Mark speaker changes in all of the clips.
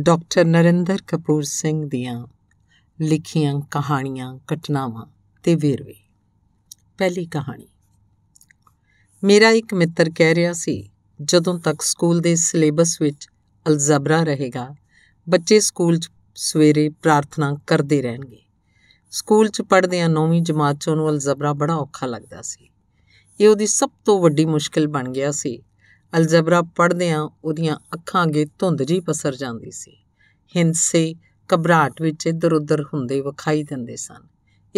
Speaker 1: doctor Narendra Kapoor Singh ਦੀਆਂ ਲਿਖੀਆਂ ਕਹਾਣੀਆਂ ਘਟਨਾਵਾਂ ਤੇ ਵੇਰਵੇ ਪਹਿਲੀ ਕਹਾਣੀ ਮੇਰਾ ਇੱਕ ਮਿੱਤਰ ਕਹਿ ਰਿਹਾ ਸੀ ਜਦੋਂ ਤੱਕ ਸਕੂਲ ਦੇ ਸਿਲੇਬਸ ਵਿੱਚ ਅਲਜ਼ਬਰਾ ਰਹੇਗਾ ਬੱਚੇ ਸਕੂਲ 'ਚ ਸਵੇਰੇ ਪ੍ਰਾਰਥਨਾ ਕਰਦੇ ਰਹਿਣਗੇ ਸਕੂਲ 'ਚ ਪੜ੍ਹਦਿਆਂ 9ਵੀਂ ਜਮਾਤ 'ਚ ਉਹਨੂੰ ਅਲਜ਼ਬਰਾ ਬੜਾ ਔਖਾ ਲੱਗਦਾ ਸੀ ਇਹ ਉਹਦੀ ਸਭ ਤੋਂ ਵੱਡੀ ਮੁਸ਼ਕਲ ਬਣ ਗਿਆ ਸੀ ਅਲਜਬਰਾ ਪੜ੍ਹਦਿਆਂ ਉਹਦੀਆਂ ਅੱਖਾਂ 'ਗੇ ਧੁੰਦ ਜੀ ਪਸਰ ਜਾਂਦੀ ਸੀ ਹਿੰਸੇ ਕਬਰਾਟ ਵਿੱਚ ਇਧਰ ਉਧਰ ਹੁੰਦੇ ਵਿਖਾਈ ਦਿੰਦੇ ਸਨ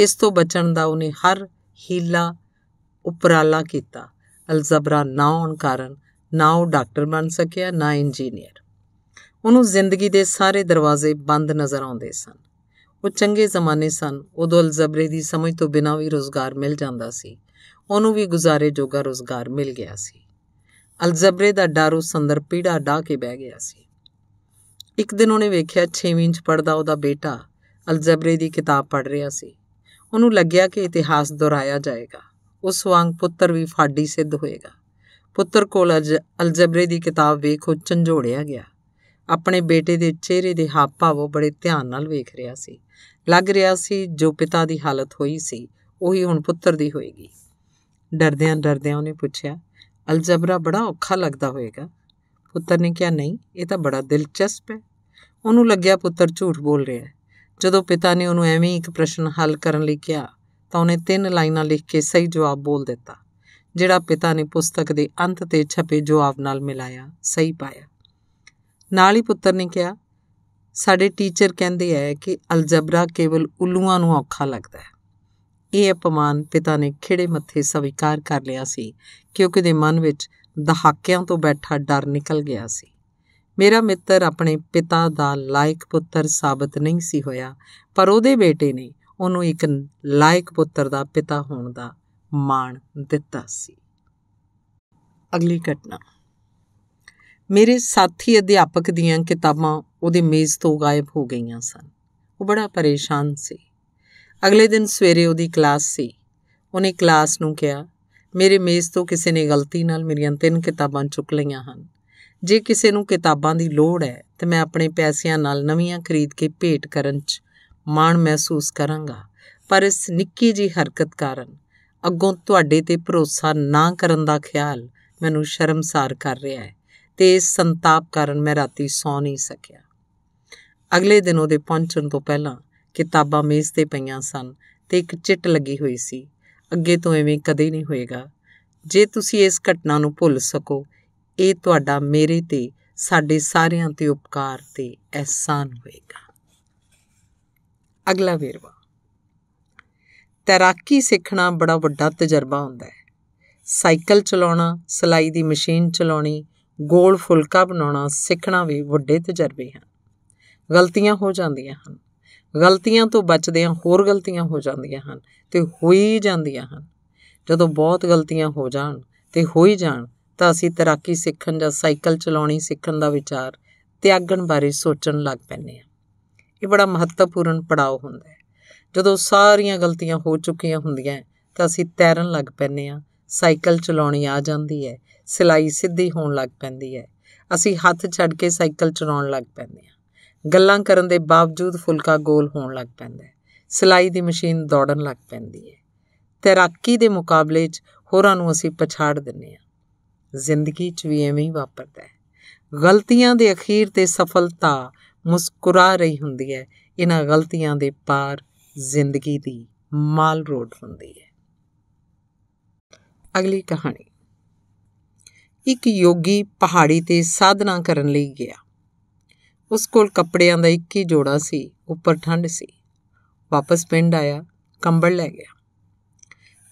Speaker 1: ਇਸ ਤੋਂ ਬਚਣ ਦਾ ਉਹਨੇ ਹਰ ਹੀਲਾ ਉਪਰਾਲਾ ਕੀਤਾ ਅਲਜਬਰਾ ਨਾ ਹੋਣ ਕਾਰਨ ਨਾ ਉਹ ਡਾਕਟਰ ਬਣ ਸਕਿਆ ਨਾ ਇੰਜੀਨੀਅਰ ਉਹਨੂੰ ਜ਼ਿੰਦਗੀ ਦੇ ਸਾਰੇ ਦਰਵਾਜ਼ੇ ਬੰਦ ਨਜ਼ਰ ਆਉਂਦੇ ਸਨ ਉਹ ਚੰਗੇ ਜ਼ਮਾਨੇ ਸਨ ਉਦੋਂ ਅਲਜ਼ਬਰੇ ਦੀ ਸਮਝ ਤੋਂ ਬਿਨਾਂ ਵੀ ਰੋਜ਼ਗਾਰ ਮਿਲ ਜਾਂਦਾ ਸੀ ਉਹਨੂੰ ਵੀ ਗੁਜ਼ਾਰੇ ਜੋਗਾ ਰੋਜ਼ਗਾਰ ਮਿਲ ਗਿਆ ਸੀ ਅਲਜ਼ਬਰੇ ਦਾ ਡਾਰੂ ਸੰਦਰ ਪੀੜਾ ਡਾ ਕੇ ਬਹਿ ਗਿਆ ਸੀ ਇੱਕ ਦਿਨ ਉਹਨੇ ਵੇਖਿਆ 6ਵੀਂ ਚ ਪੜਦਾ ਉਹਦਾ ਬੇਟਾ ਅਲਜ਼ਬਰੇ ਦੀ ਕਿਤਾਬ ਪੜ ਰਿਹਾ ਸੀ ਉਹਨੂੰ ਲੱਗਿਆ ਕਿ ਇਤਿਹਾਸ ਦੁਹਰਾਇਆ ਜਾਏਗਾ ਉਸ ਵਾਂਗ ਪੁੱਤਰ ਵੀ ਫਾਡੀ ਸਿੱਧ ਹੋਏਗਾ ਪੁੱਤਰ ਕੋਲ ਅਲਜ਼ਬਰੇ ਦੀ ਕਿਤਾਬ ਵੇਖ ਉਹ ਝੰਜੋੜਿਆ ਗਿਆ ਆਪਣੇ ਬੇਟੇ ਦੇ ਚਿਹਰੇ ਦੇ ਹਾਵ ਭਾਵ ਉਹ ਬੜੇ ਧਿਆਨ ਨਾਲ ਵੇਖ ਰਿਹਾ ਸੀ ਲੱਗ ਰਿਹਾ ਸੀ ਜੋ ਪਿਤਾ ਦੀ ਹਾਲਤ ਹੋਈ ਸੀ ਉਹੀ ਹੁਣ ਪੁੱਤਰ ਦੀ ਹੋਏਗੀ ਡਰਦਿਆਂ ਡਰਦਿਆਂ ਉਹਨੇ ਪੁੱਛਿਆ ਅਲਜਬਰਾ ਬੜਾ ਔਖਾ ਲੱਗਦਾ ਹੋਵੇਗਾ ਪੁੱਤਰ ਨੇ ਕਿਹਾ ਨਹੀਂ ਇਹ ਤਾਂ ਬੜਾ ਦਿਲਚਸਪ ਹੈ ਉਹਨੂੰ ਲੱਗਿਆ ਪੁੱਤਰ ਝੂਠ ਬੋਲ ਰਿਹਾ ਹੈ ਜਦੋਂ ਪਿਤਾ ਨੇ ਉਹਨੂੰ ਐਵੇਂ ਇੱਕ ਪ੍ਰਸ਼ਨ ਹੱਲ ਕਰਨ ਲਈ ਕਿਹਾ ਤਾਂ ਉਹਨੇ ਤਿੰਨ ਲਾਈਨਾਂ ਲਿਖ ਕੇ ਸਹੀ ਜਵਾਬ ਬੋਲ ਦਿੱਤਾ ਜਿਹੜਾ ਪਿਤਾ ਨੇ ਪੁਸਤਕ ਦੇ ਅੰਤ ਤੇ ਛਪੇ ਜਵਾਬ ਨਾਲ ਮਿਲਾਇਆ ਸਹੀ ਪਾਇਆ ਨਾਲ ਹੀ ਪੁੱਤਰ ਨੇ ਕਿਹਾ ਸਾਡੇ ਟੀਚਰ ਕਹਿੰਦੇ ਆ ਕਿ ਅਲਜਬਰਾ ਕੇਵਲ ਉੱਲੂਆਂ ਨੂੰ ਔਖਾ ਲੱਗਦਾ ਹੈ ਇਹ અપਮਾਨ ਪਿਤਾ ਨੇ ਖਿਹੜੇ ਮੱਥੇ ਸਵੀਕਾਰ ਕਰ ਲਿਆ ਸੀ ਕਿਉਂਕਿ ਦੇ ਮਨ ਵਿੱਚ ਦਹਾਕਿਆਂ ਤੋਂ ਬੈਠਾ ਡਰ ਨਿਕਲ ਗਿਆ ਸੀ ਮੇਰਾ ਮਿੱਤਰ ਆਪਣੇ ਪਿਤਾ ਦਾ ਲਾਇਕ ਪੁੱਤਰ ਸਾਬਤ ਨਹੀਂ ਸੀ ਹੋਇਆ ਪਰ ਉਹਦੇ ਬੇਟੇ ਨੇ ਉਹਨੂੰ ਇੱਕ ਲਾਇਕ ਪੁੱਤਰ ਦਾ ਪਿਤਾ ਹੋਣ ਦਾ ਮਾਣ ਦਿੱਤਾ ਸੀ ਅਗਲੀ ਘਟਨਾ ਮੇਰੇ ਸਾਥੀ ਅਧਿਆਪਕ ਦੀਆਂ ਕਿਤਾਬਾਂ ਉਹਦੇ ਮੇਜ਼ ਤੋਂ ਗਾਇਬ ਹੋ ਗਈਆਂ ਸਨ ਉਹ ਬੜਾ ਪਰੇਸ਼ਾਨ ਸੀ ਅਗਲੇ ਦਿਨ ਸਵੇਰੇ ਉਹਦੀ ਕਲਾਸ ਸੀ ਉਹਨੇ ਕਲਾਸ ਨੂੰ ਕਿਹਾ ਮੇਰੇ ਮੇਜ਼ ਤੋਂ ਕਿਸੇ ਨੇ ਗਲਤੀ ਨਾਲ ਮੇਰੀਆਂ ਤਿੰਨ ਕਿਤਾਬਾਂ ਚੁੱਕ ਲਈਆਂ ਹਨ ਜੇ ਕਿਸੇ ਨੂੰ ਕਿਤਾਬਾਂ ਦੀ ਲੋੜ ਹੈ ਤੇ ਮੈਂ ਆਪਣੇ ਪੈਸਿਆਂ ਨਾਲ ਨਵੀਆਂ ਖਰੀਦ ਕੇ ਭੇਟ ਕਰਨ 'ਚ ਮਾਣ ਮਹਿਸੂਸ ਕਰਾਂਗਾ ਪਰ ਇਸ ਨਿੱਕੀ ਜੀ ਹਰਕਤ ਕਾਰਨ ਅੱਗੋਂ ਤੁਹਾਡੇ ਤੇ ਭਰੋਸਾ ਨਾ ਕਰਨ ਦਾ ਖਿਆਲ ਮੈਨੂੰ ਸ਼ਰਮਸਾਰ ਕਰ ਰਿਹਾ ਹੈ ਤੇ ਇਸ ਸੰਤਾਪ ਕਾਰਨ ਮੈਂ ਰਾਤੀ ਸੌ ਨਹੀਂ ਸਕਿਆ ਅਗਲੇ ਦਿਨ ਉਹਦੇ ਪਹੁੰਚਣ ਤੋਂ ਪਹਿਲਾਂ ਕਿਤਾਬਾਂ ਮੇਜ਼ ਤੇ ਪਈਆਂ ਸਨ ਤੇ ਇੱਕ ਚਿੱਟ ਲੱਗੀ ਹੋਈ ਸੀ ਅੱਗੇ ਤੋਂ ਐਵੇਂ ਕਦੇ ਨਹੀਂ ਹੋਏਗਾ ਜੇ ਤੁਸੀਂ ਇਸ ਘਟਨਾ ਨੂੰ ਭੁੱਲ ਸਕੋ ਇਹ ਤੁਹਾਡਾ ਮੇਰੇ ਤੇ ਸਾਡੇ ਸਾਰਿਆਂ ਤੇ ਉਪਕਾਰ ਤੇ ਐਹਸਾਨ ਹੋਏਗਾ ਅਗਲਾ ਵੇਰਵਾ ਤੈਰਾਕੀ ਸਿੱਖਣਾ ਬੜਾ ਵੱਡਾ ਤਜਰਬਾ ਹੁੰਦਾ ਹੈ ਸਾਈਕਲ ਚਲਾਉਣਾ ਸਲਾਈ ਦੀ ਮਸ਼ੀਨ ਚਲਾਉਣੀ ਗੋਲ ਫੁਲਕਾ ਬਣਾਉਣਾ ਸਿੱਖਣਾ ਵੀ ਵੱਡੇ ਤਜਰਬੇ ਹਨ ਗਲਤੀਆਂ ਹੋ ਜਾਂਦੀਆਂ ਹਨ ਗਲਤੀਆਂ ਤੋਂ ਬਚਦਿਆਂ ਹੋਰ ਗਲਤੀਆਂ ਹੋ ਜਾਂਦੀਆਂ ਹਨ ਤੇ ਹੋ ਹੀ ਜਾਂਦੀਆਂ ਹਨ ਜਦੋਂ ਬਹੁਤ ਗਲਤੀਆਂ ਹੋ ਜਾਣ ਤੇ ਹੋ ਹੀ ਜਾਣ ਤਾਂ ਅਸੀਂ ਤੈਰਾਕੀ ਸਿੱਖਣ ਜਾਂ ਸਾਈਕਲ ਚਲਾਉਣੀ ਸਿੱਖਣ ਦਾ ਵਿਚਾਰ ਤਿਆਗਣ ਬਾਰੇ ਸੋਚਣ ਲੱਗ ਪੈਂਦੇ ਹਾਂ ਇਹ ਬੜਾ ਮਹੱਤਵਪੂਰਨ ਪੜਾਅ ਹੁੰਦਾ ਹੈ ਜਦੋਂ ਸਾਰੀਆਂ ਗਲਤੀਆਂ ਹੋ ਚੁੱਕੀਆਂ ਹੁੰਦੀਆਂ ਤਾਂ ਅਸੀਂ ਤੈਰਨ ਲੱਗ ਪੈਂਦੇ ਹਾਂ ਸਾਈਕਲ ਚਲਾਉਣੀ ਆ ਜਾਂਦੀ ਹੈ ਸਿਲਾਈ ਸਿੱਧੀ ਹੋਣ ਲੱਗ ਪੈਂਦੀ ਹੈ ਅਸੀਂ ਹੱਥ ਛੱਡ ਕੇ ਸਾਈਕਲ ਚਲਾਉਣ ਲੱਗ ਪੈਂਦੇ ਹਾਂ ਗੱਲਾਂ ਕਰਨ ਦੇ ਬਾਵਜੂਦ ਫੁਲਕਾ ਗੋਲ ਹੋਣ ਲੱਗ ਪੈਂਦਾ ਹੈ ਸਲਾਈ ਦੀ ਮਸ਼ੀਨ ਦੌੜਨ ਲੱਗ ਪੈਂਦੀ ਹੈ ਤੈਰਾਕੀ ਦੇ ਮੁਕਾਬਲੇ 'ਚ ਹੋਰਾਂ ਨੂੰ ਅਸੀਂ ਪਛਾੜ ਦਿੰਨੇ ਆ ਜ਼ਿੰਦਗੀ 'ਚ ਵੀ ਐਵੇਂ ਹੀ ਵਾਪਰਦਾ ਹੈ ਗਲਤੀਆਂ ਦੇ ਅਖੀਰ ਤੇ ਸਫਲਤਾ ਮੁਸਕਰਾ ਰਹੀ ਹੁੰਦੀ ਹੈ ਇਹਨਾਂ ਗਲਤੀਆਂ ਦੇ ਪਾਰ ਜ਼ਿੰਦਗੀ ਦੀ ਮਾਲ ਰੋਡ ਹੁੰਦੀ ਹੈ ਅਗਲੀ ਕਹਾਣੀ ਇੱਕ ਯੋਗੀ ਪਹਾੜੀ ਤੇ ਸਾਧਨਾ ਕਰਨ ਲਈ ਗਿਆ ਉਸ ਕੋਲ ਕੱਪੜਿਆਂ ਦਾ ਇੱਕ ਹੀ ਜੋੜਾ ਸੀ ਉੱਪਰ ਠੰਡ ਸੀ ਵਾਪਸ ਪਿੰਡ ਆਇਆ ਕੰਬਲ ਲੈ ਗਿਆ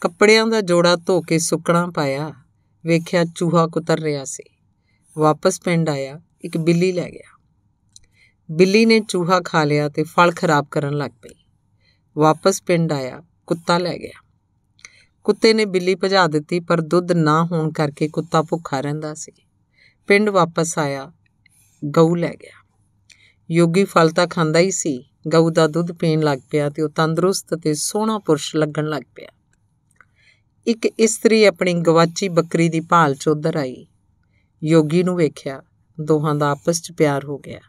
Speaker 1: ਕੱਪੜਿਆਂ ਦਾ ਜੋੜਾ ਧੋ ਕੇ ਸੁੱਕਣਾ ਪਾਇਆ ਵੇਖਿਆ ਚੂਹਾ ਕੁਤਰ ਰਿਹਾ ਸੀ ਵਾਪਸ ਪਿੰਡ ਆਇਆ ਇੱਕ ਬਿੱਲੀ ਲੈ ਗਿਆ ਬਿੱਲੀ ਨੇ ਚੂਹਾ ਖਾ ਲਿਆ ਤੇ ਫਲ ਖਰਾਬ ਕਰਨ ਲੱਗ ਪਈ ਵਾਪਸ ਪਿੰਡ ਆਇਆ ਕੁੱਤਾ ਲੈ ਗਿਆ ਕੁੱਤੇ ਨੇ ਬਿੱਲੀ ਭਜਾ ਦਿੱਤੀ ਪਰ ਦੁੱਧ ਨਾ ਹੋਣ ਕਰਕੇ ਕੁੱਤਾ ਭੁੱਖਾ ਰਹਿੰਦਾ ਸੀ ਪਿੰਡ ਵਾਪਸ ਆਇਆ ਗਊ ਲੈ ਗਿਆ ਯੋਗੀ ਫਲ ਤਾਂ ਖਾਂਦਾ ਹੀ ਸੀ ਗਊ ਦਾ ਦੁੱਧ ਪੀਣ ਲੱਗ ਪਿਆ ਤੇ ਉਹ ਤੰਦਰੁਸਤ ਤੇ ਸੋਹਣਾ ਪੁਰਸ਼ ਲੱਗਣ ਲੱਗ ਪਿਆ ਇੱਕ ਇਸਤਰੀ ਆਪਣੀ ਗਵਾਚੀ ਬੱਕਰੀ ਦੀ ਭਾਲ 'ਚ ਉਧਰ ਆਈ ਯੋਗੀ ਨੂੰ ਵੇਖਿਆ ਦੋਹਾਂ ਦਾ ਆਪਸ 'ਚ ਪਿਆਰ ਹੋ ਗਿਆ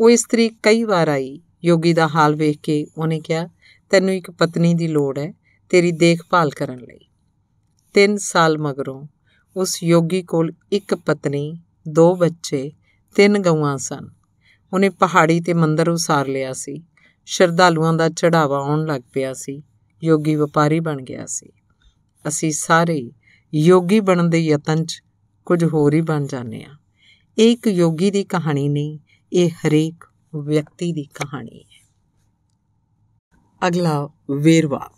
Speaker 1: ਉਹ ਇਸਤਰੀ ਕਈ ਵਾਰ ਆਈ ਯੋਗੀ ਦਾ ਹਾਲ ਵੇਖ ਕੇ ਉਹਨੇ ਕਿਹਾ ਤੈਨੂੰ ਇੱਕ ਪਤਨੀ ਦੀ ਲੋੜ ਹੈ ਤੇਰੀ ਦੇਖਭਾਲ ਕਰਨ ਲਈ 3 ਸਾਲ ਮਗਰੋਂ ਉਸ ਯੋਗੀ ਕੋਲ ਇੱਕ ਪਤਨੀ ਦੋ ਬੱਚੇ ਤਿੰਨ ਗਊਆਂ ਸਨ ਉਹਨੇ ਪਹਾੜੀ ਤੇ ਮੰਦਰ ਉਸਾਰ ਲਿਆ ਸੀ ਸ਼ਰਧਾਲੂਆਂ ਦਾ ਚੜਾਵਾ ਆਉਣ ਲੱਗ ਪਿਆ ਸੀ ਯੋਗੀ ਵਪਾਰੀ ਬਣ ਗਿਆ ਸੀ ਅਸੀਂ ਸਾਰੇ ਯੋਗੀ ਬਣਨ ਦੇ ਯਤਨ 'ਚ ਕੁਝ ਹੋਰ ਹੀ ਬਣ ਜਾਂਦੇ ਆ ਇਹ ਇੱਕ ਯੋਗੀ ਦੀ ਕਹਾਣੀ ਨਹੀਂ ਇਹ ਹਰੇਕ ਵਿਅਕਤੀ ਦੀ ਕਹਾਣੀ ਹੈ ਅਗਲਾ ਵੇਰਵਾ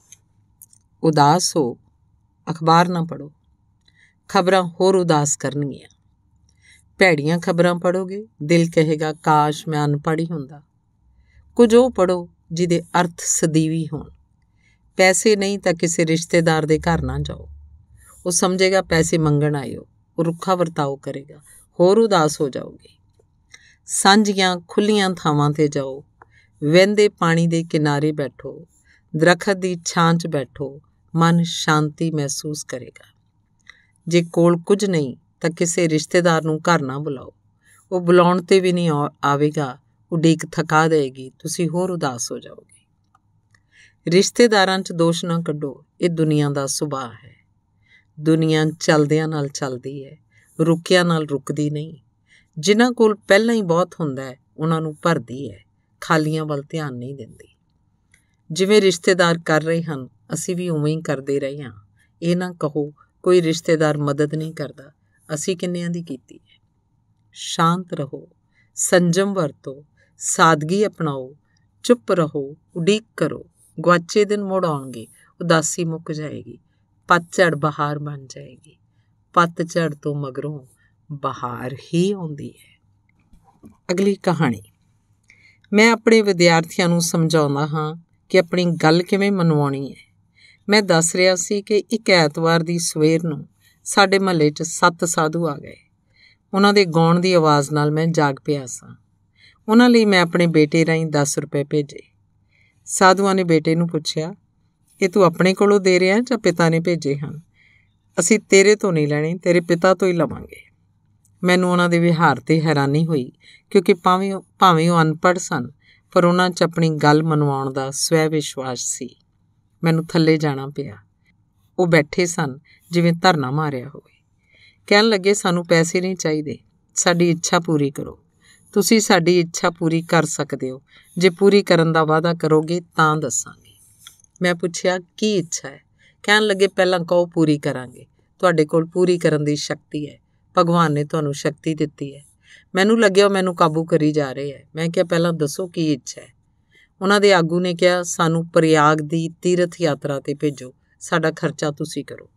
Speaker 1: ਉਦਾਸ ਹੋ ਅਖਬਾਰ ਨਾ ਪੜੋ ਖਬਰਾਂ ਹੋਰ ਉਦਾਸ ਕਰਨਗੀਆਂ ਭੈੜੀਆਂ ਖਬਰਾਂ ਪੜੋਗੇ ਦਿਲ ਕਹੇਗਾ ਕਾਸ਼ ਮੈਂ ਅਨਪੜ੍ਹੀ ਹੁੰਦਾ ਕੁਝ ਉਹ ਪੜੋ ਜਿਹਦੇ ਅਰਥ ਸਦੀਵੀ ਹੋਣ ਪੈਸੇ ਨਹੀਂ ਤਾਂ ਕਿਸੇ ਰਿਸ਼ਤੇਦਾਰ ਦੇ ਘਰ ਨਾ ਜਾਓ ਉਹ ਸਮਝੇਗਾ ਪੈਸੇ ਮੰਗਣ ਆਇਓ ਉਹ ਰੁੱਖਾ ਵਰਤਾਓ ਕਰੇਗਾ ਹੋਰ ਉਦਾਸ ਹੋ ਜਾਓਗੇ ਸਾਂਝੀਆਂ ਖੁੱਲੀਆਂ ਥਾਵਾਂ ਤੇ ਜਾਓ ਵਹਿੰਦੇ ਪਾਣੀ ਦੇ ਕਿਨਾਰੇ ਬੈਠੋ ਦਰਖਤ ਦੀ ਛਾਂ 'ਚ ਬੈਠੋ ਮਨ ਸ਼ਾਂਤੀ ਮਹਿਸੂਸ ਕਰੇਗਾ ਜੇ ਕੋਲ ਕੁਝ ਨਹੀਂ ਤਾਂ ਕਿਸੇ ਰਿਸ਼ਤੇਦਾਰ ਨੂੰ ਘਰ ਨਾ ਬੁਲਾਓ ਉਹ ਬੁਲਾਉਣ ਤੇ ਵੀ ਨਹੀਂ ਆਵੇਗਾ ਉਡੀਕ ਥਕਾ ਦੇਗੀ ਤੁਸੀਂ ਹੋਰ ਉਦਾਸ ਹੋ ਜਾਓਗੇ ਰਿਸ਼ਤੇਦਾਰਾਂ 'ਚ ਦੋਸ਼ ਨਾ ਕੱਢੋ ਇਹ ਦੁਨੀਆ ਦਾ ਸੁਭਾਅ ਹੈ ਦੁਨੀਆ ਚਲਦਿਆਂ ਨਾਲ ਚਲਦੀ ਹੈ ਰੁਕਿਆਂ ਨਾਲ ਰੁਕਦੀ ਨਹੀਂ ਜਿਨ੍ਹਾਂ ਕੋਲ ਪਹਿਲਾਂ ਹੀ ਬਹੁਤ ਹੁੰਦਾ ਹੈ ਉਹਨਾਂ ਨੂੰ ਭਰਦੀ ਹੈ ਖਾਲੀਆਂ ਵੱਲ ਧਿਆਨ ਨਹੀਂ ਦਿੰਦੀ ਜਿਵੇਂ ਰਿਸ਼ਤੇਦਾਰ ਕਰ ਰਹੇ ਹਨ ਅਸੀਂ ਵੀ ਉਵੇਂ ਹੀ ਕਰਦੇ ਰਹੇ ਹਾਂ ਇਹ ਨਾ ਕਹੋ ਕੋਈ ਰਿਸ਼ਤੇਦਾਰ ਮਦਦ ਨਹੀਂ ਕਰਦਾ ਅਸੀਂ ਕਿੰਨਿਆਂ ਦੀ ਕੀਤੀ ਹੈ ਸ਼ਾਂਤ ਰਹੋ ਸੰਜਮ ਵਰਤੋ ਸਾਦਗੀ ਅਪਣਾਓ ਚੁੱਪ ਰਹੋ ਉਡੀਕ ਕਰੋ ਗਵਾਚੇ ਦਿਨ ਮੁੜ ਆਉਣਗੇ ਉਦਾਸੀ ਮੁੱਕ ਜਾਏਗੀ ਪਤਝੜ ਬਹਾਰ ਬਣ ਜਾਏਗੀ ਪਤਝੜ ਤੋਂ ਮਗਰੋਂ ਬਹਾਰ ਹੀ ਆਉਂਦੀ ਹੈ ਅਗਲੀ ਕਹਾਣੀ ਮੈਂ ਆਪਣੇ ਵਿਦਿਆਰਥੀਆਂ ਨੂੰ ਸਮਝਾਉਂਦਾ ਹਾਂ ਕਿ ਆਪਣੀ ਗੱਲ ਕਿਵੇਂ ਮਨਵਾਉਣੀ ਹੈ ਮੈਂ ਦੱਸ ਰਿਹਾ ਸੀ ਕਿ ਇੱਕ ਐਤਵਾਰ ਦੀ ਸਵੇਰ ਨੂੰ ਸਾਡੇ ਮਹੱਲੇ 'ਚ ਸੱਤ ਸਾਧੂ ਆ ਗਏ ਉਹਨਾਂ ਦੇ ਗਾਉਣ ਦੀ ਆਵਾਜ਼ ਨਾਲ ਮੈਂ ਜਾਗ ਪਿਆ ਸਾਂ ਉਹਨਾਂ ਲਈ ਮੈਂ ਆਪਣੇ ਬੇਟੇ ਰਾਹੀਂ 10 ਰੁਪਏ ਭੇਜੇ ਸਾਧੂਆਂ ਨੇ ਬੇਟੇ ਨੂੰ ਪੁੱਛਿਆ ਇਹ ਤੂੰ ਆਪਣੇ ਕੋਲੋਂ ਦੇ ਰਿਹਾ ਜਾਂ ਪਿਤਾ ਨੇ ਭੇਜੇ ਹਨ ਅਸੀਂ ਤੇਰੇ ਤੋਂ ਨਹੀਂ ਲੈਣੇ ਤੇਰੇ ਪਿਤਾ ਤੋਂ ਹੀ ਲਵਾਂਗੇ ਮੈਨੂੰ ਉਹਨਾਂ ਦੇ ਵਿਹਾਰ ਤੇ ਹੈਰਾਨੀ ਹੋਈ ਕਿਉਂਕਿ ਭਾਵੇਂ ਭਾਵੇਂ ਉਹ ਅਨਪੜ੍ਹ ਸਨ ਪਰ ਉਹਨਾਂ 'ਚ ਆਪਣੀ ਗੱਲ ਮਨਵਾਉਣ ਦਾ ਸਵੈ ਵਿਸ਼ਵਾਸ ਸੀ ਮੈਨੂੰ ਥੱਲੇ ਜਾਣਾ ਪਿਆ ਉਹ ਬੈਠੇ ਸਨ ਜਿਵੇਂ ਧਰਨਾ ਮਾਰਿਆ ਹੋਵੇ ਕਹਿਣ ਲੱਗੇ ਸਾਨੂੰ ਪੈਸੇ ਨਹੀਂ ਚਾਹੀਦੇ ਸਾਡੀ ਇੱਛਾ ਪੂਰੀ ਕਰੋ ਤੁਸੀਂ ਸਾਡੀ ਇੱਛਾ ਪੂਰੀ ਕਰ ਸਕਦੇ ਹੋ ਜੇ ਪੂਰੀ ਕਰਨ ਦਾ ਵਾਅਦਾ ਕਰੋਗੇ ਤਾਂ ਦੱਸਾਂਗੇ ਮੈਂ ਪੁੱਛਿਆ ਕੀ ਇੱਛਾ ਹੈ ਕਹਿਣ ਲੱਗੇ ਪਹਿਲਾਂ ਕਹੋ ਪੂਰੀ ਕਰਾਂਗੇ ਤੁਹਾਡੇ ਕੋਲ ਪੂਰੀ ਕਰਨ ਦੀ ਸ਼ਕਤੀ ਹੈ ਭਗਵਾਨ ਨੇ ਤੁਹਾਨੂੰ ਸ਼ਕਤੀ ਦਿੱਤੀ ਹੈ ਮੈਨੂੰ ਲੱਗਿਆ ਮੈਨੂੰ ਕਾਬੂ ਕਰੀ ਜਾ ਰਹੇ ਹੈ ਮੈਂ ਕਿਹਾ ਪਹਿਲਾਂ ਦੱਸੋ ਕੀ ਇੱਛਾ ਹੈ ਉਹਨਾਂ ਦੇ ਆਗੂ ਨੇ ਕਿਹਾ ਸਾਨੂੰ ਪ੍ਰਯਾਗ ਦੀ ਤੀਰਥ ਯਾਤਰਾ ਤੇ ਭੇਜੋ ਸਾਡਾ ਖਰਚਾ ਤੁਸੀਂ ਕਰੋ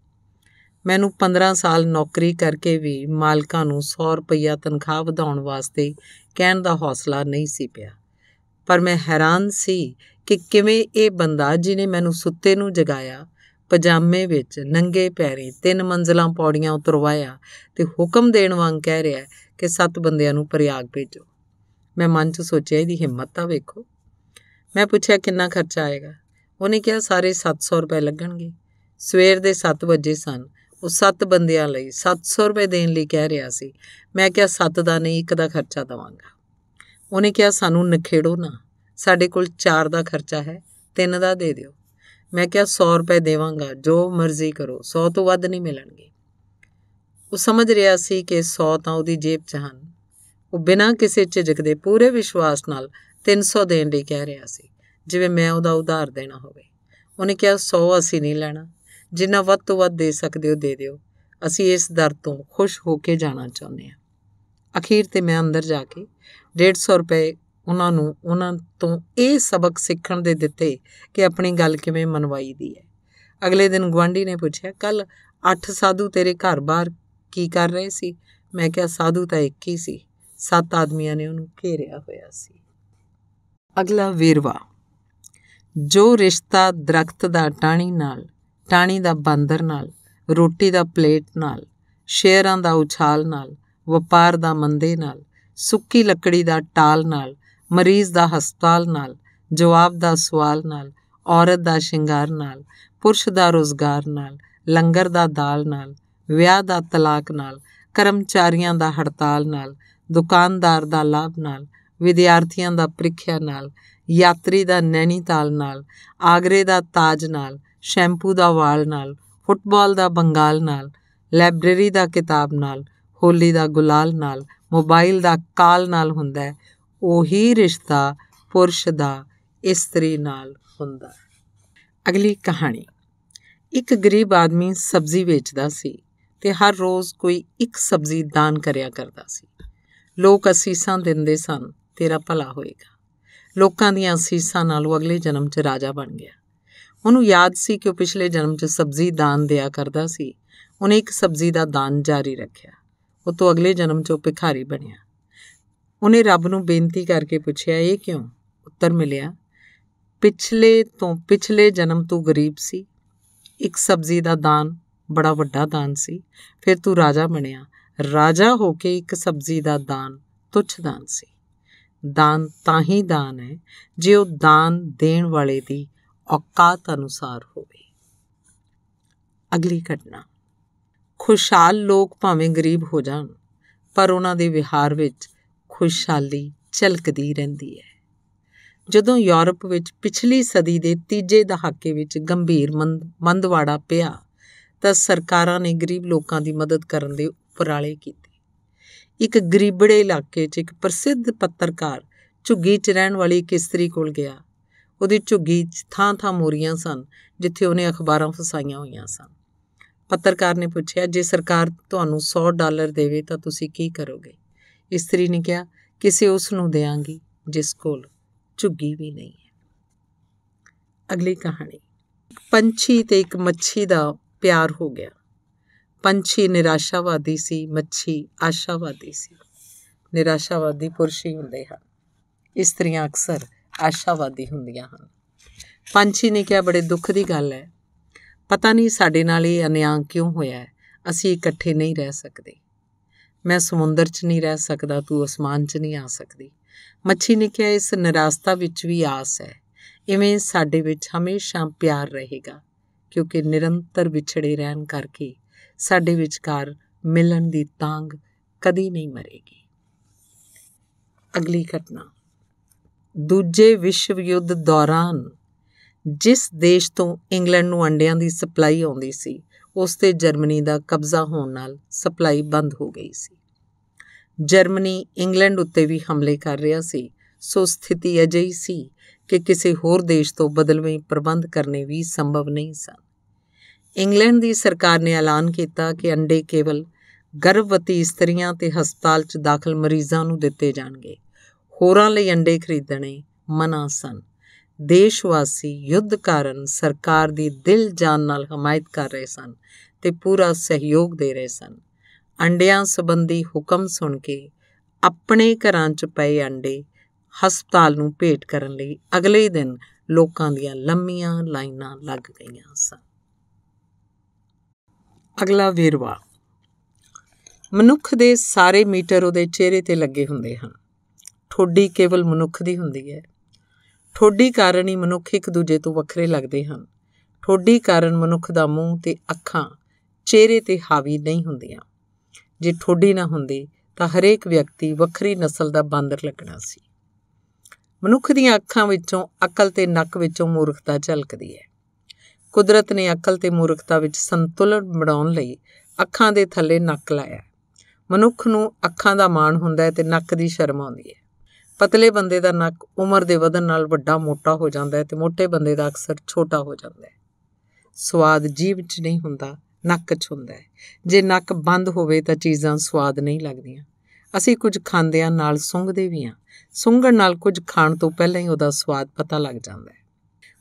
Speaker 1: ਮੈਨੂੰ 15 ਸਾਲ ਨੌਕਰੀ ਕਰਕੇ ਵੀ ਮਾਲਕਾਂ ਨੂੰ 100 ਰੁਪਇਆ ਤਨਖਾਹ ਵਧਾਉਣ ਵਾਸਤੇ ਕਹਿਣ ਦਾ ਹੌਸਲਾ ਨਹੀਂ ਸੀ ਪਿਆ ਪਰ ਮੈਂ ਹੈਰਾਨ ਸੀ ਕਿ ਕਿਵੇਂ ਇਹ ਬੰਦਾ ਜਿਹਨੇ ਮੈਨੂੰ ਸੁੱਤੇ ਨੂੰ ਜਗਾਇਆ ਪਜਾਮੇ ਵਿੱਚ ਨੰਗੇ ਪੈਰੀ ਤਿੰਨ ਮੰਜ਼ਲਾਂ ਪੌੜੀਆਂ ਉਤਰਵਾਇਆ ਤੇ ਹੁਕਮ ਦੇਣ ਵਾਂਗ ਕਹਿ ਰਿਹਾ ਕਿ ਸੱਤ ਬੰਦਿਆਂ ਨੂੰ ਪ੍ਰਯਾਗ ਭੇਜੋ ਮੈਂ ਮਨ 'ਚ ਸੋਚਿਆ ਇਹਦੀ ਹਿੰਮਤ ਤਾਂ ਵੇਖੋ ਮੈਂ ਪੁੱਛਿਆ ਕਿੰਨਾ ਖਰਚਾ ਆਏਗਾ ਉਹਨੇ ਕਿਹਾ ਸਾਰੇ 700 ਰੁਪਏ ਲੱਗਣਗੇ ਸਵੇਰ ਦੇ 7 ਵਜੇ ਸਨ ਉਹ 7 ਬੰਦਿਆਂ ਲਈ 700 ਰੁਪਏ ਦੇਣ ਲਈ ਕਹਿ ਰਿਹਾ ਸੀ ਮੈਂ ਕਿਹਾ 7 ਦਾ ਨਹੀਂ ਇੱਕ ਦਾ ਖਰਚਾ ਦਵਾਂਗਾ ਉਹਨੇ ਕਿਹਾ ਸਾਨੂੰ ਨਖੇੜੋ ਨਾ ਸਾਡੇ ਕੋਲ 4 ਦਾ ਖਰਚਾ ਹੈ 3 ਦਾ ਦੇ ਦਿਓ ਮੈਂ ਕਿਹਾ 100 ਰੁਪਏ ਦੇਵਾਂਗਾ ਜੋ ਮਰਜ਼ੀ ਕਰੋ 100 ਤੋਂ ਵੱਧ ਨਹੀਂ ਮਿਲਣਗੇ ਉਹ ਸਮਝ ਰਿਹਾ ਸੀ ਕਿ 100 ਤਾਂ ਉਹਦੀ ਜੇਬ 'ਚ ਹਨ ਉਹ ਬਿਨਾਂ ਕਿਸੇ ਝਿਜਕ ਦੇ ਪੂਰੇ ਵਿਸ਼ਵਾਸ ਨਾਲ 300 ਦੇਣ ਲਈ ਕਹਿ ਰਿਹਾ ਸੀ ਜਿਵੇਂ ਮੈਂ ਉਹਦਾ ਉਧਾਰ ਦੇਣਾ ਹੋਵੇ ਉਹਨੇ ਕਿਹਾ 100 ਅਸੀਂ ਨਹੀਂ ਲੈਣਾ ਜਿੰਨਾ ਵੱਧ ਤੋਂ ਵੱਧ ਦੇ ਸਕਦੇ ਹੋ ਦੇ ਦਿਓ ਅਸੀਂ ਇਸ ਦਰ ਤੋਂ ਖੁਸ਼ ਹੋ ਕੇ ਜਾਣਾ ਚਾਹੁੰਦੇ ਹਾਂ ਅਖੀਰ ਤੇ ਮੈਂ ਅੰਦਰ ਜਾ ਕੇ 150 ਰੁਪਏ ਉਹਨਾਂ ਨੂੰ ਉਹਨਾਂ ਤੋਂ ਇਹ ਸਬਕ ਸਿੱਖਣ ਦੇ ਦਿੱਤੇ ਕਿ ਆਪਣੀ ਗੱਲ ਕਿਵੇਂ ਮਨਵਾਈ ਦੀ ਹੈ ਅਗਲੇ ਦਿਨ ਗਵਾਂਢੀ ਨੇ ਪੁੱਛਿਆ ਕੱਲ ਅੱਠ ਸਾਧੂ ਤੇਰੇ ਘਰ ਬਾਹਰ ਕੀ ਕਰ ਰਹੇ ਸੀ ਮੈਂ ਕਿਹਾ ਸਾਧੂ ਤਾਂ ਇੱਕ ਹੀ ਸੀ ਸੱਤ ਆਦਮੀਆਂ ਨੇ ਉਹਨੂੰ ਘੇਰਿਆ ਹੋਇਆ ਸੀ ਅਗਲਾ ਵੇਰਵਾ ਜੋ ਰਿਸ਼ਤਾ ਦਰਖਤ ਦਾ ਟਾਣੀ ਨਾਲ ਟਾਣੀ ਦਾ ਬਾਂਦਰ ਨਾਲ ਰੋਟੀ ਦਾ ਪਲੇਟ ਨਾਲ ਸ਼ੇਰਾਂ ਦਾ ਉਛਾਲ ਨਾਲ ਵਪਾਰ ਦਾ ਮੰਦੇ ਨਾਲ ਸੁੱਕੀ ਲੱਕੜੀ ਦਾ ਟਾਲ ਨਾਲ ਮਰੀਜ਼ ਦਾ ਹਸਪਤਾਲ ਨਾਲ ਜਵਾਬ ਦਾ ਸਵਾਲ ਨਾਲ ਔਰਤ ਦਾ ਸ਼ਿੰਗਾਰ ਨਾਲ ਪੁਰਸ਼ ਦਾ ਰੋਜ਼ਗਾਰ ਨਾਲ ਲੰਗਰ ਦਾ ਦਾਲ ਨਾਲ ਵਿਆਹ ਦਾ ਤਲਾਕ ਨਾਲ ਕਰਮਚਾਰੀਆਂ ਦਾ ਹੜਤਾਲ ਨਾਲ ਦੁਕਾਨਦਾਰ ਦਾ ਲਾਭ ਨਾਲ ਵਿਦਿਆਰਥੀਆਂ ਦਾ ਪ੍ਰੀਖਿਆ ਨਾਲ ਯਾਤਰੀ ਦਾ ਨੈਣੀਤਾਲ ਨਾਲ ਆਗਰੇ ਦਾ ਤਾਜ ਨਾਲ ਸ਼ੈਂਪੂ ਦਾ ਵਾਲ ਨਾਲ ਫੁੱਟਬਾਲ ਦਾ ਬੰਗਾਲ ਨਾਲ ਲਾਇਬ੍ਰੇਰੀ ਦਾ ਕਿਤਾਬ ਨਾਲ ਹੋਲੀ ਦਾ ਗੁਲਾਲ ਨਾਲ ਮੋਬਾਈਲ ਦਾ ਕਾਲ ਨਾਲ ਹੁੰਦਾ ਉਹੀ ਰਿਸ਼ਤਾ ਪੁਰਸ਼ ਦਾ ਇਸਤਰੀ ਨਾਲ ਹੁੰਦਾ ਹੈ ਅਗਲੀ ਕਹਾਣੀ ਇੱਕ ਗਰੀਬ ਆਦਮੀ ਸਬਜ਼ੀ ਵੇਚਦਾ ਸੀ ਤੇ ਹਰ ਰੋਜ਼ ਕੋਈ ਇੱਕ ਸਬਜ਼ੀ ਦਾਨ ਕਰਿਆ ਕਰਦਾ ਸੀ ਲੋਕ ਅਸੀਸਾਂ ਦਿੰਦੇ ਸਨ ਤੇਰਾ ਭਲਾ ਹੋਏਗਾ ਲੋਕਾਂ ਦੀਆਂ ਅਸੀਸਾਂ ਨਾਲ ਉਹ ਅਗਲੇ ਜਨਮ 'ਚ ਰਾਜਾ ਬਣ ਗਿਆ ਉਹਨੂੰ ਯਾਦ ਸੀ ਕਿ ਉਹ ਪਿਛਲੇ ਜਨਮ 'ਚ ਸਬਜ਼ੀ ਦਾਨ ਦਿਆ ਕਰਦਾ ਸੀ ਉਹਨੇ ਇੱਕ ਸਬਜ਼ੀ ਦਾ ਦਾਨ ਜਾਰੀ ਰੱਖਿਆ ਉਹ ਤੋਂ ਅਗਲੇ ਜਨਮ 'ਚ ਉਹ ਭਿਖਾਰੀ ਬਣਿਆ ਉਹਨੇ ਰੱਬ ਨੂੰ ਬੇਨਤੀ ਕਰਕੇ ਪੁੱਛਿਆ ਇਹ ਕਿਉਂ ਉੱਤਰ ਮਿਲਿਆ ਪਿਛਲੇ ਤੋਂ ਪਿਛਲੇ ਜਨਮ ਤੋਂ ਗਰੀਬ ਸੀ ਇੱਕ ਸਬਜ਼ੀ ਦਾ ਦਾਨ ਬੜਾ ਵੱਡਾ ਦਾਨ ਸੀ ਫਿਰ ਤੂੰ ਰਾਜਾ ਬਣਿਆ ਰਾਜਾ ਹੋ ਕੇ ਇੱਕ ਸਬਜ਼ੀ ਦਾ ਦਾਨ ਤੁੱਛ ਦਾਨ ਸੀ ਦਾਨ ਤਾਂ ਹੀ ਦਾਨ ਹੈ ਜੇ ਉਹ ਦਾਨ ਦੇਣ ਵਾਲੇ ਦੀ ਔਕਾਤ ਅਨੁਸਾਰ ਹੋਵੇ ਅਗਲੀ ਘਟਨਾ ਖੁਸ਼ਹਾਲ ਲੋਕ ਭਾਵੇਂ ਗਰੀਬ ਹੋ ਜਾਣ ਪਰ ਉਹਨਾਂ ਦੇ ਵਿਹਾਰ ਵਿੱਚ ਖੁਸ਼ਹਾਲੀ ਝਲਕਦੀ ਰਹਿੰਦੀ ਹੈ ਜਦੋਂ ਯੂਰਪ ਵਿੱਚ ਪਿਛਲੀ ਸਦੀ ਦੇ ਤੀਜੇ ਦਹਾਕੇ ਵਿੱਚ ਗੰਭੀਰ ਮੰਦਵਾੜਾ ਪਿਆ ਤਾਂ ਸਰਕਾਰਾਂ ਨੇ ਗਰੀਬ ਲੋਕਾਂ ਦੀ ਮਦਦ ਕਰਨ ਦੇ ਉਪਰਾਲੇ ਕੀਤੇ ਇੱਕ ਗਰੀਬੜੇ ਇਲਾਕੇ 'ਚ ਇੱਕ ਪ੍ਰਸਿੱਧ ਪੱਤਰਕਾਰ ਝੁੱਗੀ 'ਚ ਰਹਿਣ ਵਾਲੀ ਇੱਕ ਇਸਤਰੀ ਕੋਲ ਗਿਆ ਉਹਦੀ ਝੁੱਗੀ 'ਚ ਥਾਂ-ਥਾਂ ਮੋਰੀਆਂ ਸਨ ਜਿੱਥੇ ਉਹਨੇ ਅਖਬਾਰਾਂ ਫਸਾਈਆਂ ਹੋਈਆਂ ਸਨ ਪੱਤਰਕਾਰ ਨੇ ਪੁੱਛਿਆ ਜੇ ਸਰਕਾਰ ਤੁਹਾਨੂੰ 100 ਡਾਲਰ ਦੇਵੇ ਤਾਂ ਤੁਸੀਂ ਕੀ ਕਰੋਗੇ ਇਸਤਰੀ ਨੇ ਕਿਹਾ ਕਿਸੇ ਉਸ ਨੂੰ ਦੇਵਾਂਗੀ ਜਿਸ ਕੋਲ ਝੁੱਗੀ ਵੀ ਨਹੀਂ ਹੈ ਅਗਲੀ ਕਹਾਣੀ ਪੰਛੀ ਤੇ ਇੱਕ ਮੱਛੀ ਦਾ ਪਿਆਰ ਹੋ ਗਿਆ ਪੰਛੀ ਨਿਰਾਸ਼ਾਵਾਦੀ ਸੀ ਮੱਛੀ ਆਸ਼ਾਵਾਦੀ ਸੀ ਨਿਰਾਸ਼ਾਵਾਦੀ ਪੁਰਸ਼ ਹੀ ਹੁੰਦੇ ਹਨ ਇਸਤਰੀਆਂ ਅਕਸਰ ਆਸ਼ਾਵਾਦੀ ਹੁੰਦੀਆਂ ਹਨ ਪੰਛੀ ਨੇ ਕਿਹਾ ਬੜੇ ਦੁੱਖ ਦੀ ਗੱਲ ਹੈ ਪਤਾ ਨਹੀਂ ਸਾਡੇ ਨਾਲ ਇਹ ਅਨਿਆਂ ਕਿਉਂ ਹੋਇਆ ਹੈ ਅਸੀਂ ਇਕੱਠੇ ਨਹੀਂ ਰਹਿ ਸਕਦੇ ਮੈਂ ਸਮੁੰਦਰ 'ਚ ਨਹੀਂ ਰਹਿ ਸਕਦਾ ਤੂੰ ਅਸਮਾਨ 'ਚ ਨਹੀਂ ਆ ਸਕਦੀ ਮੱਛੀ ਨੇ ਕਿਹਾ ਇਸ ਨਿਰਾਸਤਾ ਵਿੱਚ ਵੀ ਆਸ ਹੈ ਇਵੇਂ ਸਾਡੇ ਵਿੱਚ ਹਮੇਸ਼ਾ ਪਿਆਰ ਰਹੇਗਾ ਕਿਉਂਕਿ ਨਿਰੰਤਰ ਵਿਛੜੇ ਰਹਿਣ ਕਰਕੇ ਸਾਡੇ ਵਿਚਕਾਰ ਮਿਲਣ ਦੀ ਤਾਂਗ ਕਦੀ ਨਹੀਂ ਮਰੇਗੀ ਅਗਲੀ ਘਟਨਾ ਦੂਜੇ ਵਿਸ਼ਵ ਯੁੱਧ ਦੌਰਾਨ ਜਿਸ ਦੇਸ਼ ਤੋਂ ਇੰਗਲੈਂਡ ਨੂੰ ਅੰਡਿਆਂ ਦੀ ਸਪਲਾਈ ਆਉਂਦੀ ਸੀ ਉਸ ਤੇ ਜਰਮਨੀ ਦਾ ਕਬਜ਼ਾ ਹੋਣ ਨਾਲ ਸਪਲਾਈ ਬੰਦ ਹੋ ਗਈ ਸੀ ਜਰਮਨੀ ਇੰਗਲੈਂਡ ਉੱਤੇ ਵੀ ਹਮਲੇ ਕਰ ਰਿਹਾ ਸੀ ਸੋ ਸਥਿਤੀ ਅਜਿਹੀ ਸੀ ਕਿ ਕਿਸੇ ਹੋਰ ਦੇਸ਼ ਤੋਂ ਬਦਲਵੇਂ ਪ੍ਰਬੰਧ ਕਰਨੇ ਵੀ ਸੰਭਵ ਨਹੀਂ ਸਨ ਇੰਗਲੈਂਡ ਦੀ ਸਰਕਾਰ ਨੇ ਐਲਾਨ ਕੀਤਾ ਕਿ ਅੰਡੇ ਕੇਵਲ ਗਰਭਵਤੀ ਇਸਤਰੀਆਂ ਤੇ ਹਸਪਤਾਲ 'ਚ ਦਾਖਲ ਮਰੀਜ਼ਾਂ ਨੂੰ ਦਿੱਤੇ ਜਾਣਗੇ ਹੋਰਾਂ ਲਈ ਅੰਡੇ ਖਰੀਦਣੇ ਮਨਾ ਸਨ ਦੇਸ਼ ਵਾਸੀ ਯੁੱਧ ਕਾਰਨ ਸਰਕਾਰ ਦੀ ਦਿਲ ਜਾਨ ਨਾਲ ਹਮਾਇਤ ਕਰ ਰਹੇ ਸਨ ਤੇ ਪੂਰਾ ਸਹਿਯੋਗ ਦੇ ਰਹੇ ਸਨ ਅੰਡਿਆਂ ਸੰਬੰਧੀ ਹੁਕਮ ਸੁਣ ਕੇ ਆਪਣੇ ਘਰਾਂ 'ਚ ਪਏ ਅੰਡੇ ਹਸਪਤਾਲ ਨੂੰ ਭੇਟ ਕਰਨ ਲਈ ਅਗਲੇ ਦਿਨ ਲੋਕਾਂ ਦੀਆਂ ਲੰਮੀਆਂ ਲਾਈਨਾਂ ਲੱਗ ਗਈਆਂ ਸਨ ਅਗਲਾ ਵੇਰਵਾ ਮਨੁੱਖ ਦੇ ਸਾਰੇ ਮੀਟਰ ਉਹਦੇ ਚਿਹਰੇ ਤੇ ਲੱਗੇ ਹੁੰਦੇ ਹਨ ਠੋਡੀ ਕੇਵਲ ਮਨੁੱਖ ਦੀ ਹੁੰਦੀ ਹੈ ਠੋਡੀ ਕਾਰਨ ਹੀ ਮਨੁੱਖ ਇੱਕ ਦੂਜੇ ਤੋਂ ਵੱਖਰੇ ਲੱਗਦੇ ਹਨ ਠੋਡੀ ਕਾਰਨ ਮਨੁੱਖ ਦਾ ਮੂੰਹ ਤੇ ਅੱਖਾਂ ਚਿਹਰੇ ਤੇ ਹਾਵੀ ਨਹੀਂ ਹੁੰਦੀਆਂ ਜੇ ਠੋਡੀ ਨਾ ਹੁੰਦੀ ਤਾਂ ਹਰੇਕ ਵਿਅਕਤੀ ਵੱਖਰੀ ਨਸਲ ਦਾ ਬਾਂਦਰ ਲੱਗਣਾ ਸੀ ਮਨੁੱਖ ਦੀਆਂ ਅੱਖਾਂ ਵਿੱਚੋਂ ਅਕਲ ਤੇ ਨੱਕ ਵਿੱਚੋਂ ਮੂਰਖਤਾ ਝਲਕਦੀ ਹੈ ਕੁਦਰਤ ਨੇ ਅਕਲ ਤੇ ਮੂਰਖਤਾ ਵਿੱਚ ਸੰਤੁਲਨ ਬਣਾਉਣ ਲਈ ਅੱਖਾਂ ਦੇ ਥੱਲੇ ਨੱਕ ਲਾਇਆ ਮਨੁੱਖ ਨੂੰ ਅੱਖਾਂ ਦਾ ਮਾਣ ਹੁੰਦਾ ਹੈ ਤੇ ਨੱਕ ਦੀ ਸ਼ਰਮ ਆਉਂਦੀ ਹੈ ਪਤਲੇ ਬੰਦੇ ਦਾ ਨੱਕ ਉਮਰ ਦੇ ਵਧਣ ਨਾਲ ਵੱਡਾ ਮੋਟਾ ਹੋ ਜਾਂਦਾ ਹੈ ਤੇ ਮੋਟੇ ਬੰਦੇ ਦਾ ਅਕਸਰ ਛੋਟਾ ਹੋ ਜਾਂਦਾ ਹੈ ਸਵਾਦ ਜੀਭ 'ਚ ਨਹੀਂ ਹੁੰਦਾ ਨੱਕ 'ਚ ਹੁੰਦਾ ਹੈ ਜੇ ਨੱਕ ਬੰਦ ਹੋਵੇ ਤਾਂ ਚੀਜ਼ਾਂ ਸਵਾਦ ਨਹੀਂ ਲੱਗਦੀਆਂ ਅਸੀਂ ਕੁਝ ਖਾਂਦਿਆਂ ਨਾਲ ਸੁੰਘਦੇ ਵੀ ਹਾਂ ਸੁੰਘਣ ਨਾਲ ਕੁਝ ਖਾਣ ਤੋਂ ਪਹਿਲਾਂ ਹੀ ਉਹਦਾ ਸਵਾਦ ਪਤਾ ਲੱਗ ਜਾਂਦਾ ਹੈ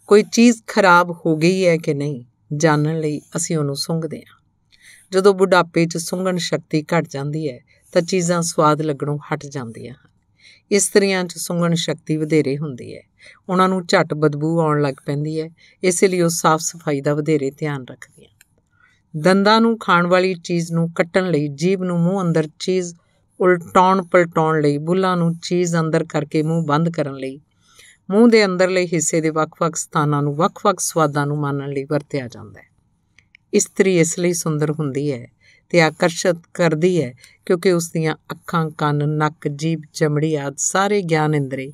Speaker 1: ਕੋਈ ਚੀਜ਼ ਖਰਾਬ ਹੋ ਗਈ ਹੈ ਕਿ ਨਹੀਂ ਜਾਣਨ ਲਈ ਅਸੀਂ ਉਹਨੂੰ ਸੁੰਘਦੇ ਹਾਂ ਜਦੋਂ ਬੁਢਾਪੇ 'ਚ ਸੁੰਘਣ ਸ਼ਕਤੀ ਘਟ ਜਾਂਦੀ ਹੈ ਤਾਂ ਚੀਜ਼ਾਂ ਸਵਾਦ ਲੱਗਣੋਂ ਹਟ ਜਾਂਦੀਆਂ ਹਨ ਇਸਤਰੀਆਂ 'ਚ ਸੁੰਘਣ ਸ਼ਕਤੀ ਵਧੇਰੇ ਹੁੰਦੀ ਹੈ ਉਹਨਾਂ ਨੂੰ ਝਟ ਬਦਬੂ ਆਉਣ ਲੱਗ ਪੈਂਦੀ ਹੈ ਇਸੇ ਲਈ ਉਹ ਸਾਫ਼ ਸਫਾਈ ਦਾ ਵਧੇਰੇ ਧਿਆਨ ਰੱਖਦੀਆਂ ਦੰਦਾਂ ਨੂੰ ਖਾਣ ਵਾਲੀ ਚੀਜ਼ ਨੂੰ ਕੱਟਣ ਲਈ ਜੀਭ ਨੂੰ ਮੂੰਹ ਅੰਦਰ ਚੀਜ਼ ਉਲਟਾਉਣ ਪਲਟਾਉਣ ਲਈ ਬੁੱਲਾਂ ਨੂੰ ਚੀਜ਼ ਅੰਦਰ ਕਰਕੇ ਮੂੰਹ ਬੰਦ ਕਰਨ ਲਈ ਮੂੰਹ ਦੇ ਅੰਦਰਲੇ ਹਿੱਸੇ ਦੇ ਵੱਖ-ਵੱਖ ਸਥਾਨਾਂ ਨੂੰ ਵੱਖ-ਵੱਖ ਸਵਾਦਾਂ ਨੂੰ ਮਾਣਨ ਲਈ ਵਰਤਿਆ ਜਾਂਦਾ ਹੈ ਇਸਤਰੀ ਇਸ ਲਈ ਸੁੰਦਰ ਹੁੰਦੀ ਹੈ ਤੇ ਆਕਰਸ਼ਿਤ ਕਰਦੀ ਹੈ ਕਿਉਂਕਿ ਉਸ ਦੀਆਂ ਅੱਖਾਂ ਕੰਨ ਨੱਕ ਜੀਭ ਚਮੜੀ ਆਦ ਸਾਰੇ ਗਿਆਨ ਇੰਦਰੀ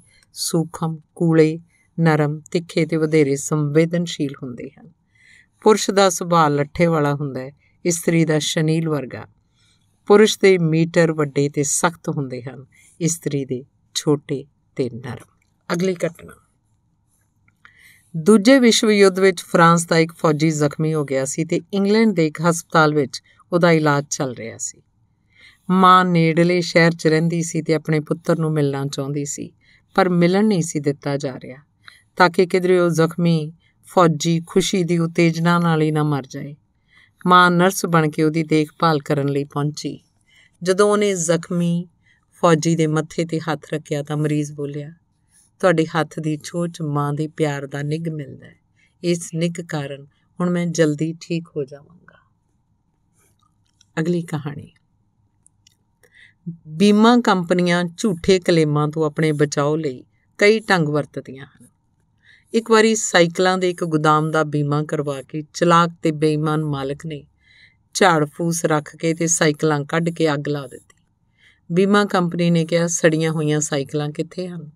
Speaker 1: ਸੂਖਮ ਕੂਲੇ ਨਰਮ ਤਿੱਖੇ ਤੇ ਵਧੇਰੇ ਸੰਵੇਦਨਸ਼ੀਲ ਹੁੰਦੇ ਹਨ ਪੁਰਸ਼ ਦਾ ਸੁਭਾਅ ਲੱਠੇ ਵਾਲਾ ਹੁੰਦਾ ਹੈ ਇਸਤਰੀ ਦਾ ਸ਼ਨੀਲ ਵਰਗਾ ਪੁਰਸ਼ ਦੇ ਮੀਟਰ ਵੱਡੇ ਤੇ ਸਖਤ ਹੁੰਦੇ ਹਨ ਇਸਤਰੀ ਦੇ ਛੋਟੇ ਤੇ ਨਰਮ ਅਗਲੀ ਘਟਨਾ ਦੂਜੇ ਵਿਸ਼ਵ ਯੁੱਧ ਵਿੱਚ ਫਰਾਂਸ ਦਾ ਇੱਕ ਫੌਜੀ ਜ਼ਖਮੀ ਹੋ ਗਿਆ ਸੀ ਤੇ ਇੰਗਲੈਂਡ ਦੇ ਇੱਕ ਹਸਪਤਾਲ ਵਿੱਚ ਉਹਦਾ ਇਲਾਜ ਚੱਲ ਰਿਹਾ ਸੀ ਮਾਂ ਨੇੜਲੇ ਸ਼ਹਿਰ 'ਚ ਰਹਿੰਦੀ ਸੀ ਤੇ ਆਪਣੇ ਪੁੱਤਰ ਨੂੰ ਮਿਲਣਾ ਚਾਹੁੰਦੀ ਸੀ ਪਰ ਮਿਲਣ ਨਹੀਂ ਸੀ ਦਿੱਤਾ ਜਾ ਰਿਹਾ ਤਾਂ ਕਿ ਕਿਦਰੇ ਉਹ ਜ਼ਖਮੀ ਫੌਜੀ ਖੁਸ਼ੀ ਦੀ ਉਤੇਜਨਾ ਨਾਲ ਹੀ ਨਾ ਮਰ ਜਾਏ ਮਾਂ ਨਰਸ ਬਣ ਕੇ ਉਹਦੀ ਦੇਖਭਾਲ ਕਰਨ ਲਈ ਪਹੁੰਚੀ ਜਦੋਂ ਉਹਨੇ ਜ਼ਖਮੀ ਫੌਜੀ ਦੇ ਮੱਥੇ ਤੇ ਹੱਥ ਰੱਖਿਆ ਤਾਂ ਮਰੀਜ਼ ਬੋਲਿਆ ਤੁਹਾਡੇ ਹੱਥ ਦੀ ਛੋਹ 'ਚ ਮਾਂ ਦੇ ਪਿਆਰ ਦਾ ਨਿਗ ਮਿਲਦਾ ਹੈ ਇਸ ਨਿਗ ਕਾਰਨ ਹੁਣ ਮੈਂ ਜਲਦੀ ਠੀਕ ਹੋ ਜਾਵਾਂਗਾ ਅਗਲੀ ਕਹਾਣੀ ਬੀਮਾ ਕੰਪਨੀਆਂ ਝੂਠੇ ਕਲੇਮਾਂ ਤੋਂ ਆਪਣੇ ਬਚਾਓ ਲਈ ਕਈ ਢੰਗ ਵਰਤਦੀਆਂ ਹਨ ਇੱਕ ਵਾਰੀ ਸਾਈਕਲਾਂ ਦੇ ਇੱਕ ਗੋਦਾਮ ਦਾ ਬੀਮਾ ਕਰਵਾ ਕੇ ਚਲਾਕ ਤੇ ਬੇਈਮਾਨ ਮਾਲਕ ਨੇ ਝਾੜ ਫੂਸ ਰੱਖ ਕੇ ਤੇ ਸਾਈਕਲਾਂ ਕੱਢ ਕੇ ਅੱਗ ਲਾ ਦਿੱਤੀ ਬੀਮਾ ਕੰਪਨੀ ਨੇ ਕਿਹਾ ਸੜੀਆਂ ਹੋਈਆਂ ਸਾਈਕਲਾਂ ਕਿੱਥੇ ਹਨ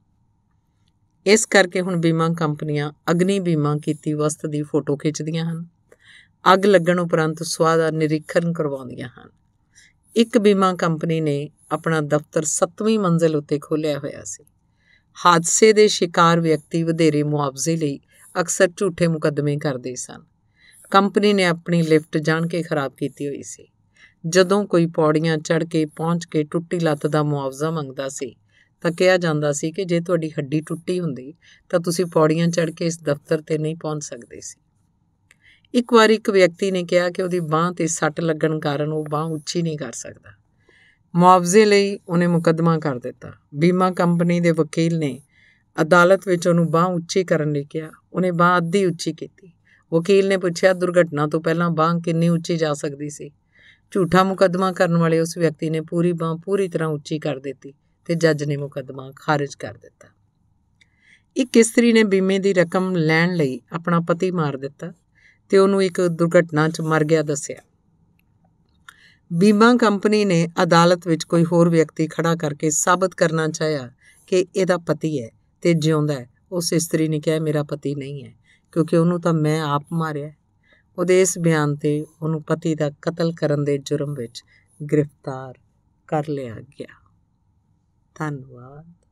Speaker 1: ਇਸ ਕਰਕੇ ਹੁਣ ਬੀਮਾ ਕੰਪਨੀਆਂ ਅਗਨੀ ਬੀਮਾ ਕੀਤੀ ਵਸਤ ਦੀ ਫੋਟੋ ਖਿੱਚਦੀਆਂ ਹਨ ਅੱਗ ਲੱਗਣ ਉਪਰੰਤ ਸੁਆਹ ਦਾ ਨਿਰੀਖਣ ਕਰਵਾਉਂਦੀਆਂ ਹਨ ਇੱਕ ਬੀਮਾ ਕੰਪਨੀ ਨੇ ਆਪਣਾ ਦਫ਼ਤਰ 7ਵੀਂ ਮੰਜ਼ਲ ਉੱਤੇ ਖੋਲ੍ਹਿਆ ਹੋਇਆ ਸੀ ਹਾਦਸੇ ਦੇ ਸ਼ਿਕਾਰ ਵਿਅਕਤੀ ਵਧੇਰੇ ਮੁਆਵਜ਼ੇ ਲਈ ਅਕਸਰ ਝੂਠੇ ਮੁਕੱਦਮੇ ਕਰਦੇ ਸਨ ਕੰਪਨੀ ਨੇ ਆਪਣੀ ਲਿਫਟ ਜਾਣ ਕੇ ਖਰਾਬ ਕੀਤੀ ਹੋਈ ਸੀ ਜਦੋਂ ਕੋਈ ਪੌੜੀਆਂ ਚੜ੍ਹ ਕੇ ਪਹੁੰਚ ਕੇ ਟੁੱਟੀ ਲੱਤ ਦਾ ਮੁਆਵਜ਼ਾ ਮੰਗਦਾ ਸੀ ਤਾਂ ਕਿਹਾ ਜਾਂਦਾ ਸੀ ਕਿ ਜੇ ਤੁਹਾਡੀ ਹੱਡੀ ਟੁੱਟੀ ਹੁੰਦੀ ਤਾਂ ਤੁਸੀਂ ਪੌੜੀਆਂ ਚੜ੍ਹ ਕੇ ਇਸ ਦਫ਼ਤਰ ਤੇ ਨਹੀਂ ਪਹੁੰਚ ਸਕਦੇ ਸੀ ਇੱਕ ਵਾਰ ਇੱਕ ਵਿਅਕਤੀ ਨੇ ਕਿਹਾ ਕਿ ਉਹਦੀ ਬਾਹ ਤੇ ਸੱਟ ਲੱਗਣ ਕਾਰਨ ਉਹ ਬਾਹ ਉੱਚੀ ਨਹੀਂ ਕਰ ਸਕਦਾ ਮੁਆਵਜ਼ੇ ਲਈ ਉਹਨੇ ਮੁਕੱਦਮਾ ਕਰ ਦਿੱਤਾ ਬੀਮਾ ਕੰਪਨੀ ਦੇ ਵਕੀਲ ਨੇ ਅਦਾਲਤ ਵਿੱਚ ਉਹਨੂੰ ਬਾਹ ਉੱਚੀ ਕਰਨ ਲਈ ਕਿਹਾ ਉਹਨੇ ਬਾਹ ਅੱਧੀ ਉੱਚੀ ਕੀਤੀ ਵਕੀਲ ਨੇ ਪੁੱਛਿਆ ਦੁਰਘਟਨਾ ਤੋਂ ਪਹਿਲਾਂ ਬਾਹ ਕਿੰਨੀ ਉੱਚੀ ਜਾ ਸਕਦੀ ਸੀ ਝੂਠਾ ਮੁਕੱਦਮਾ ਕਰਨ ਵਾਲੇ ਉਸ ਵਿਅਕਤੀ ਨੇ ਪੂਰੀ ਬਾਹ ਪੂਰੀ ਤਰ੍ਹਾਂ ਉੱਚੀ ਕਰ ਦਿੱਤੀ ਤੇ ਜੱਜ ਨੇ ਮੁਕੱਦਮਾ ਖਾਰਜ ਕਰ ਦਿੱਤਾ ਇੱਕ ਇਸਤਰੀ ਨੇ ਬੀਮੇ ਦੀ ਰਕਮ ਲੈਣ ਲਈ ਆਪਣਾ ਪਤੀ ਮਾਰ ਦਿੱਤਾ ਤੇ ਉਹਨੂੰ ਇੱਕ ਦੁਰਘਟਨਾ 'ਚ ਮਰ ਗਿਆ ਦੱਸਿਆ ਬੀਮਾ ਕੰਪਨੀ ਨੇ ਅਦਾਲਤ ਵਿੱਚ ਕੋਈ ਹੋਰ ਵਿਅਕਤੀ ਖੜਾ ਕਰਕੇ ਸਾਬਤ ਕਰਨਾ ਚਾਹਿਆ ਕਿ ਇਹਦਾ ਪਤੀ ਹੈ ਤੇ ਜਿਉਂਦਾ ਹੈ ਉਸ ਇਸਤਰੀ ਨੇ ਕਿਹਾ ਮੇਰਾ ਪਤੀ ਨਹੀਂ ਹੈ ਕਿਉਂਕਿ ਉਹਨੂੰ ਤਾਂ ਮੈਂ ਆਪ ਮਾਰਿਆ ਉਹਦੇ ਇਸ ਬਿਆਨ ਤੇ ਉਹਨੂੰ ਪਤੀ ਦਾ ਕਤਲ ਕਰਨ ਦੇ ਜੁਰਮ ਵਿੱਚ ਗ੍ਰਿਫਤਾਰ ਕਰ ਲਿਆ ਗਿਆ ਧੰਨਵਾਦ